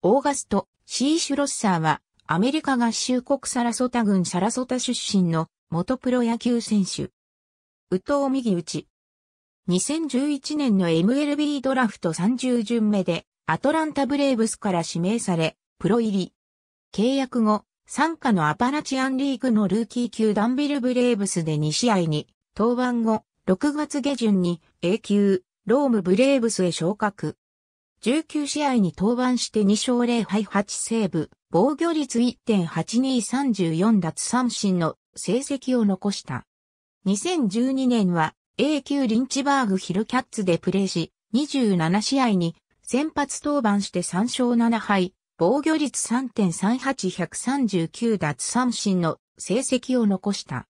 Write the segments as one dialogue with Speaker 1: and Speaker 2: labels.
Speaker 1: オーガスト・シー・シュロッサーは、アメリカ合衆国サラソタ郡サラソタ出身の元プロ野球選手。宇藤右打ち。2011年の MLB ドラフト30巡目で、アトランタブレーブスから指名され、プロ入り。契約後、参加のアパラチアンリーグのルーキー級ダンビルブレーブスで2試合に、登板後、6月下旬に A 級、ロームブレーブスへ昇格。19試合に登板して2勝0敗8セーブ、防御率1.8234奪三振の成績を残した。2012年は A 級リンチバーグヒルキャッツでプレーし、27試合に先発登板して3勝7敗、防御率3.38139奪三振の成績を残した。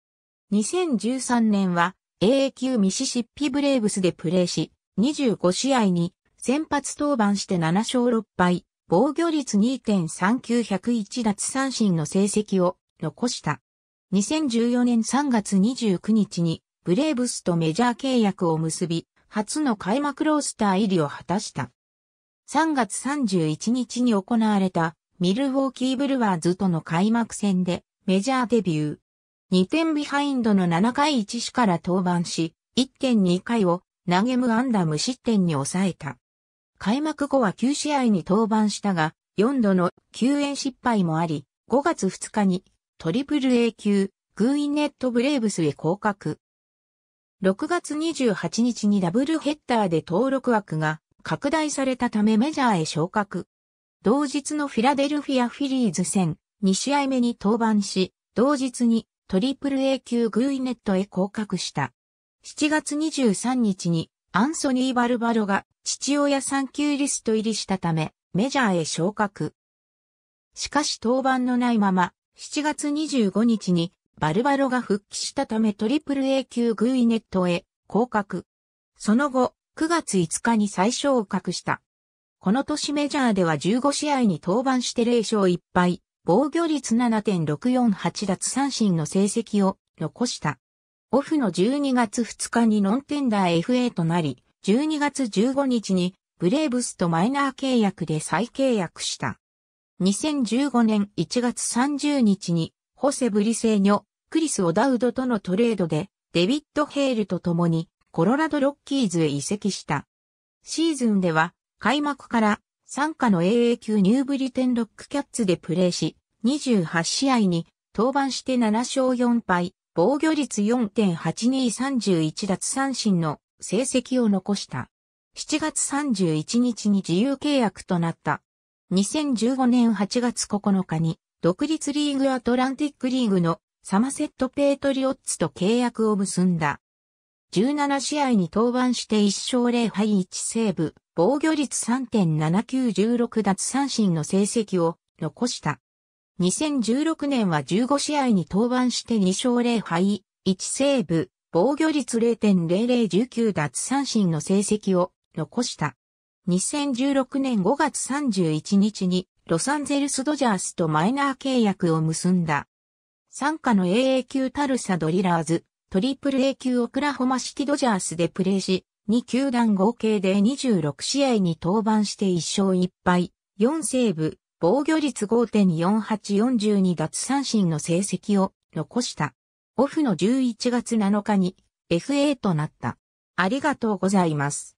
Speaker 1: 2013年は A 級ミシシッピブレーブスでプレーし、25試合に先発登板して7勝6敗、防御率2.391奪三振の成績を残した。2014年3月29日にブレーブスとメジャー契約を結び、初の開幕ロースター入りを果たした。3月31日に行われたミルウォーキーブルワーズとの開幕戦でメジャーデビュー。2点ビハインドの7回1死から登板し、1.2回を投げ無安打無失点に抑えた。開幕後は9試合に登板したが、4度の救援失敗もあり、5月2日にトリプル A 級、グーインネットブレーブスへ降格。6月28日にダブルヘッダーで登録枠が拡大されたためメジャーへ昇格。同日のフィラデルフィアフィリーズ戦2試合目に登板し、同日にトリプル A 級グーイネットへ降格した。7月23日にアンソニー・バルバロが父親産休リスト入りしたため、メジャーへ昇格。しかし登板のないまま、7月25日にバルバロが復帰したためトリプル A 級グイネットへ降格。その後、9月5日に最初を格した。この年メジャーでは15試合に登板して0勝1敗、防御率7.648奪三振の成績を残した。オフの12月2日にノンテンダー FA となり、12月15日にブレーブスとマイナー契約で再契約した。2015年1月30日にホセブリセーニョ、クリス・オダウドとのトレードでデビッド・ヘールと共にコロラド・ロッキーズへ移籍した。シーズンでは開幕から参加の AA 級ニューブリテン・ロックキャッツでプレーし、28試合に登板して7勝4敗、防御率4.8231奪三振の成績を残した。7月31日に自由契約となった。2015年8月9日に、独立リーグアトランティックリーグのサマセット・ペートリオッツと契約を結んだ。17試合に登板して1勝0敗1セーブ、防御率3.7916奪三振の成績を残した。2016年は15試合に登板して2勝0敗1セーブ、防御率0.0019奪三振の成績を残した。2016年5月31日にロサンゼルスドジャースとマイナー契約を結んだ。参加の AA 級タルサドリラーズ、トリプル A 級オクラホマシティドジャースでプレーし、2球団合計で26試合に登板して1勝1敗、4セーブ、防御率5.4842奪三振の成績を残した。オフの11月7日に FA となった。ありがとうございます。